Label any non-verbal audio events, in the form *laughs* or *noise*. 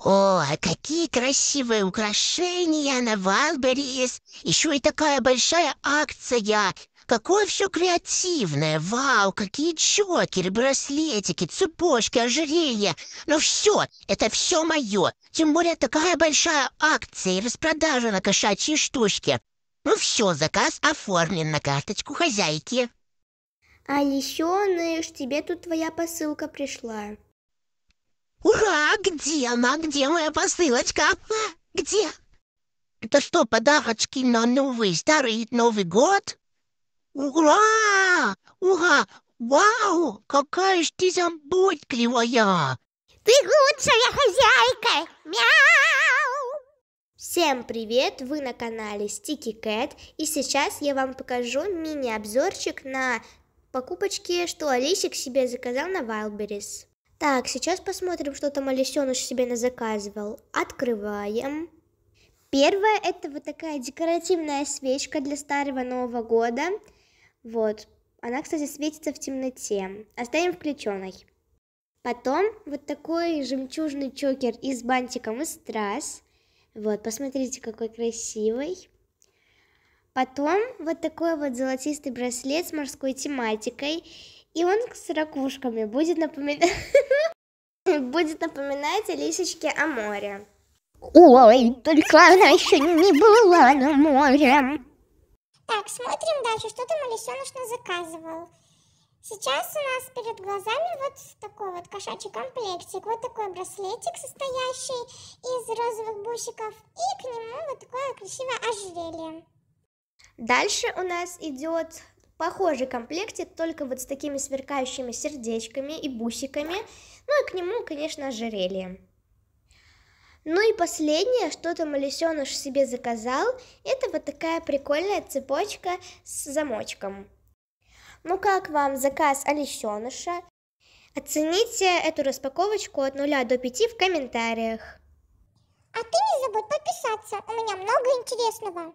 «О, а какие красивые украшения на Валберис! Еще и такая большая акция! Какое все креативное! Вау, какие чокеры, браслетики, цепочки, ожерелья! Ну все, это все мое! Тем более такая большая акция и распродажа на кошачьи штучки! Ну все, заказ оформлен на карточку хозяйки!» «Алисёныш, тебе тут твоя посылка пришла!» «Ура! Где она? Где моя посылочка? А, где?» «Это что, подарочки на Новый Старый Новый год?» «Ура! Ура! Вау! Какая ж ты заботливая!» «Ты лучшая хозяйка! Мяу!» Всем привет! Вы на канале Стики Cat и сейчас я вам покажу мини-обзорчик на покупочке, что Алисик себе заказал на Wildberries. Так, сейчас посмотрим, что там Алисеныш себе назаказывал. Открываем. Первое, это вот такая декоративная свечка для старого Нового года. Вот. Она, кстати, светится в темноте. Оставим включенной. Потом вот такой жемчужный чокер из бантика бантиком страз. Вот, посмотрите, какой красивый. Потом вот такой вот золотистый браслет с морской тематикой. И он с ракушками будет напоминать... *laughs* будет напоминать лисичке о море. Ой, только она еще не была на море. Так, смотрим дальше, что там Алисеныш заказывал. Сейчас у нас перед глазами вот такой вот кошачий комплектик, вот такой браслетик, состоящий из розовых бусиков, и к нему вот такое красивое ожерелье. Дальше у нас идет похожий комплектик, только вот с такими сверкающими сердечками и бусиками, ну и к нему, конечно, ожерелье. Ну и последнее, что там Алисёныш себе заказал, это вот такая прикольная цепочка с замочком. Ну как вам заказ Алисёныша? Оцените эту распаковочку от 0 до 5 в комментариях. А ты не забудь подписаться, у меня много интересного.